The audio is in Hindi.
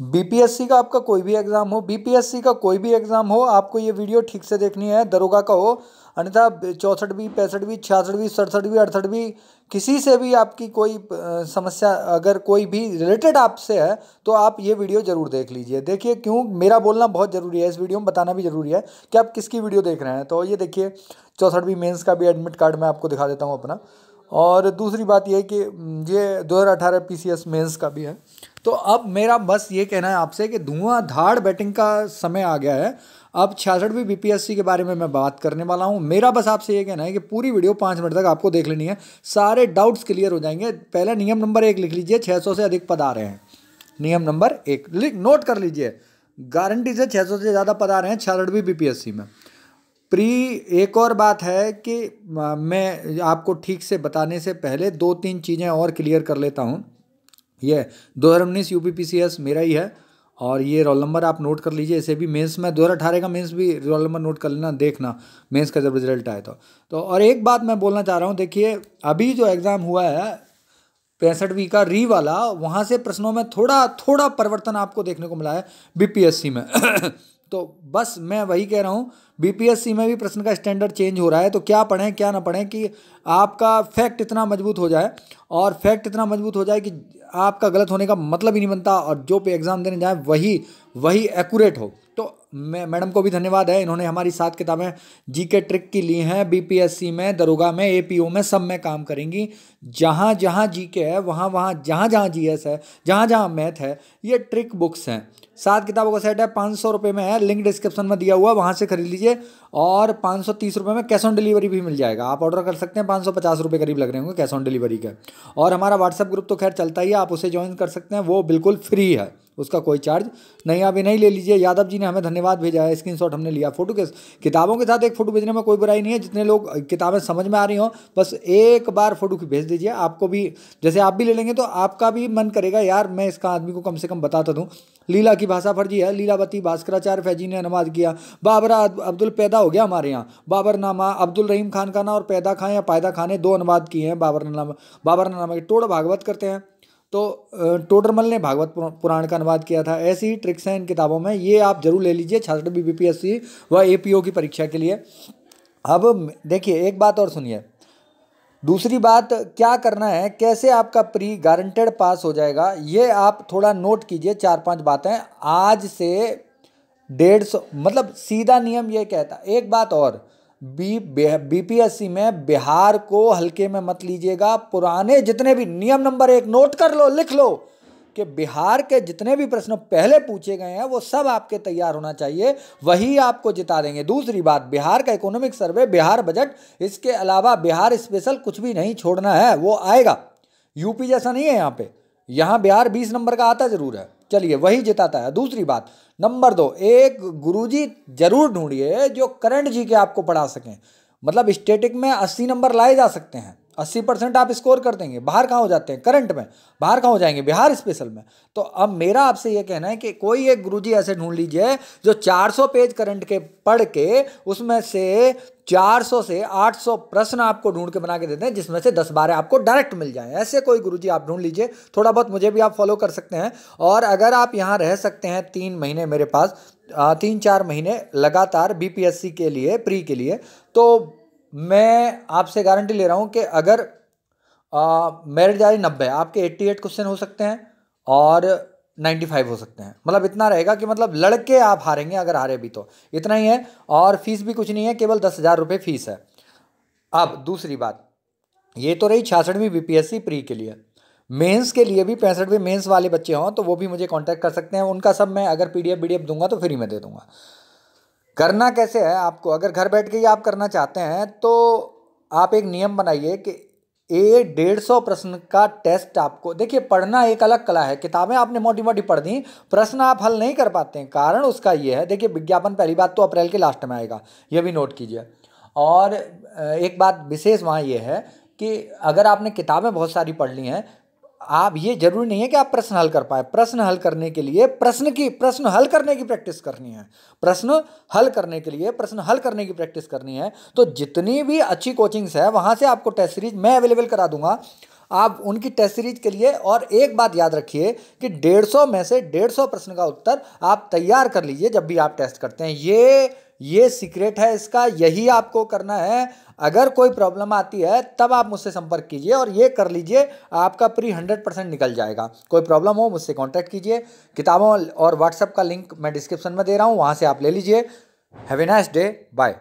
बीपीएससी का आपका कोई भी एग्ज़ाम हो बीपीएससी का कोई भी एग्ज़ाम हो आपको ये वीडियो ठीक से देखनी है दरोगा का हो अन्यथा चौंसठवीं पैंसठवीं छियासठवीं सड़सठवीं अड़सठवीं किसी से भी आपकी कोई समस्या अगर कोई भी रिलेटेड आपसे है तो आप ये वीडियो ज़रूर देख लीजिए देखिए क्यों मेरा बोलना बहुत ज़रूरी है इस वीडियो में बताना भी ज़रूरी है कि आप किसकी वीडियो देख रहे हैं तो ये देखिए चौंसठवीं मेन्स का भी एडमिट कार्ड मैं आपको दिखा देता हूँ अपना और दूसरी बात यह कि ये दो हज़ार अठारह का भी है तो अब मेरा बस ये कहना है आपसे कि धुआंधार बैटिंग का समय आ गया है अब छियासठवीं पी के बारे में मैं बात करने वाला हूँ मेरा बस आपसे ये कहना है कि पूरी वीडियो पाँच मिनट तक आपको देख लेनी है सारे डाउट्स क्लियर हो जाएंगे पहला नियम नंबर एक लिख लीजिए छः सौ से अधिक पद आ रहे हैं नियम नंबर एक लिख नोट कर लीजिए गारंटी से छः सौ से ज़्यादा पद आ रहे हैं छियासठवीं पी में प्री एक और बात है कि मैं आपको ठीक से बताने से पहले दो तीन चीज़ें और क्लियर कर लेता हूँ ये दो हज़ार उन्नीस यू मेरा ही है और ये रोल नंबर आप नोट कर लीजिए इसे भी मेंस में दो हज़ार अठारह का मेंस भी रोल नंबर नोट कर लेना देखना मेंस का जब रिजल्ट आए तो तो और एक बात मैं बोलना चाह रहा हूँ देखिए अभी जो एग्ज़ाम हुआ है पैंसठवीं का री वाला वहाँ से प्रश्नों में थोड़ा थोड़ा परिवर्तन आपको देखने को मिला है बीपीएससी में तो बस मैं वही कह रहा हूँ बीपीएससी में भी प्रश्न का स्टैंडर्ड चेंज हो रहा है तो क्या पढ़ें क्या ना पढ़ें कि आपका फैक्ट इतना मजबूत हो जाए और फैक्ट इतना मजबूत हो जाए कि आपका गलत होने का मतलब ही नहीं बनता और जो पे एग्ज़ाम देने जाए वही वही एक्यूरेट हो तो मैं मैडम को भी धन्यवाद है इन्होंने हमारी सात किताबें जी के ट्रिक की ली हैं बीपीएससी में दरोगा में एपीओ में सब में काम करेंगी जहाँ जहाँ जी के है वहाँ वहाँ जहाँ जहाँ जी है जहाँ जहाँ मैथ है ये ट्रिक बुक्स हैं सात किताबों का सेट है पाँच सौ रुपये में है लिंक डिस्क्रिप्शन में दिया हुआ वहाँ से खरीद लीजिए और पाँच सौ तीस रुपये में कैश ऑन डिलीवरी भी मिल जाएगा आप ऑर्डर कर सकते हैं पाँच सौ पचास रुपये करीब लग रहे होंगे कैश ऑन डिलीवरी का और हमारा व्हाट्सएप ग्रुप तो खैर चलता ही है आप उसे ज्वाइन कर सकते हैं वो बिल्कुल फ्री है उसका कोई चार्ज नहीं अभी नहीं ले लीजिए यादव जी ने हमें धन्यवाद भेजा है स्क्रीन हमने लिया फोटो के किताबों के साथ एक फ़ोटो भेजने में कोई बुराई नहीं है जितने लोग किताबें समझ में आ रही हों बस एक बार फ़ोटो की भेज दीजिए आपको भी जैसे आप भी ले लेंगे तो आपका भी मन करेगा यार मैं इसका आदमी को कम से कम बताता दूँ लीला की भाषा फर्जी है लीलावती भास्कराचार्य फैजी ने अनुवाद किया बाबरा अब्दुल पैदा हो गया हमारे यहाँ बाबरनामा अब्दुल रहीम खान का ना और पैदा खां या पैदा खां ने दो अनुवाद किए हैं बाबरनामा बाबरनामा के टोड़ भागवत करते हैं तो टोडरमल ने भागवत पुराण का अनुवाद किया था ऐसी ही ट्रिक्स हैं इन किताबों में ये आप जरूर ले लीजिए छात्र बी बी व ए की परीक्षा के लिए अब देखिए एक बात और सुनिए दूसरी बात क्या करना है कैसे आपका प्री गारंटेड पास हो जाएगा ये आप थोड़ा नोट कीजिए चार पांच बातें आज से डेढ़ सौ मतलब सीधा नियम ये कहता एक बात और बी बीपीएससी में बिहार को हल्के में मत लीजिएगा पुराने जितने भी नियम नंबर एक नोट कर लो लिख लो कि बिहार के जितने भी प्रश्न पहले पूछे गए हैं वो सब आपके तैयार होना चाहिए वही आपको जिता देंगे दूसरी बात बिहार का इकोनॉमिक सर्वे बिहार बजट इसके अलावा बिहार स्पेशल कुछ भी नहीं छोड़ना है वो आएगा यूपी जैसा नहीं है यहाँ पे यहाँ बिहार बीस नंबर का आता ज़रूर है चलिए वही जिताता है दूसरी बात नंबर दो एक गुरुजी जरूर ढूंढिए जो करंट जी के आपको पढ़ा सकें मतलब स्टेटिक में अस्सी नंबर लाए जा सकते हैं अस्सी परसेंट आप स्कोर कर देंगे बाहर कहाँ हो जाते हैं करंट में बाहर कहाँ हो जाएंगे बिहार स्पेशल में तो अब मेरा आपसे ये कहना है कि कोई एक गुरुजी ऐसे ढूंढ लीजिए जो 400 पेज करंट के पढ़ के उसमें से 400 से 800 प्रश्न आपको ढूंढ के बना के देते हैं जिसमें से 10 बारह आपको डायरेक्ट मिल जाए ऐसे कोई जी आप ढूंढ लीजिए थोड़ा बहुत मुझे भी आप फॉलो कर सकते हैं और अगर आप यहाँ रह सकते हैं तीन महीने मेरे पास तीन चार महीने लगातार बीपीएससी के लिए प्री के लिए तो मैं आपसे गारंटी ले रहा हूँ कि अगर मेरिट जा रही नब्बे आपके एट्टी एट क्वेश्चन हो सकते हैं और नाइन्टी फाइव हो सकते हैं मतलब इतना रहेगा कि मतलब लड़के आप हारेंगे अगर हारे भी तो इतना ही है और फीस भी कुछ नहीं है केवल दस हज़ार रुपये फीस है अब दूसरी बात ये तो रही छियासठवीं बी सी प्री के लिए मेंस के लिए भी पैंसठवें मेंस वाले बच्चे हों तो वो भी मुझे कांटेक्ट कर सकते हैं उनका सब मैं अगर पीडीएफ एफ दूंगा तो फ्री में दे दूंगा करना कैसे है आपको अगर घर बैठ के ही आप करना चाहते हैं तो आप एक नियम बनाइए कि ए डेढ़ सौ प्रश्न का टेस्ट आपको देखिए पढ़ना एक अलग कला है किताबें आपने मोटी मोटी पढ़ दी प्रश्न आप हल नहीं कर पाते हैं कारण उसका ये है देखिए विज्ञापन पहली बात तो अप्रैल के लास्ट में आएगा यह भी नोट कीजिए और एक बात विशेष वहाँ ये है कि अगर आपने किताबें बहुत सारी पढ़ ली हैं आप ये जरूरी नहीं है कि आप प्रश्न हल कर पाए प्रश्न हल करने के लिए प्रश्न की प्रश्न हल करने की प्रैक्टिस करनी है प्रश्न हल करने के लिए प्रश्न हल करने की प्रैक्टिस करनी है तो जितनी भी अच्छी कोचिंग्स है वहाँ से आपको टेस्ट सीरीज मैं अवेलेबल करा दूंगा आप उनकी टेस्ट सीरीज के लिए और एक बात याद रखिए कि डेढ़ सौ में से डेढ़ सौ प्रश्न का उत्तर आप तैयार कर लीजिए जब भी आप टेस्ट करते हैं ये ये सीक्रेट है इसका यही आपको करना है अगर कोई प्रॉब्लम आती है तब आप मुझसे संपर्क कीजिए और ये कर लीजिए आपका प्री हंड्रेड परसेंट निकल जाएगा कोई प्रॉब्लम हो मुझसे कांटेक्ट कीजिए किताबों और व्हाट्सएप का लिंक मैं डिस्क्रिप्शन में दे रहा हूँ वहाँ से आप ले लीजिए हैवी नाइस डे बाय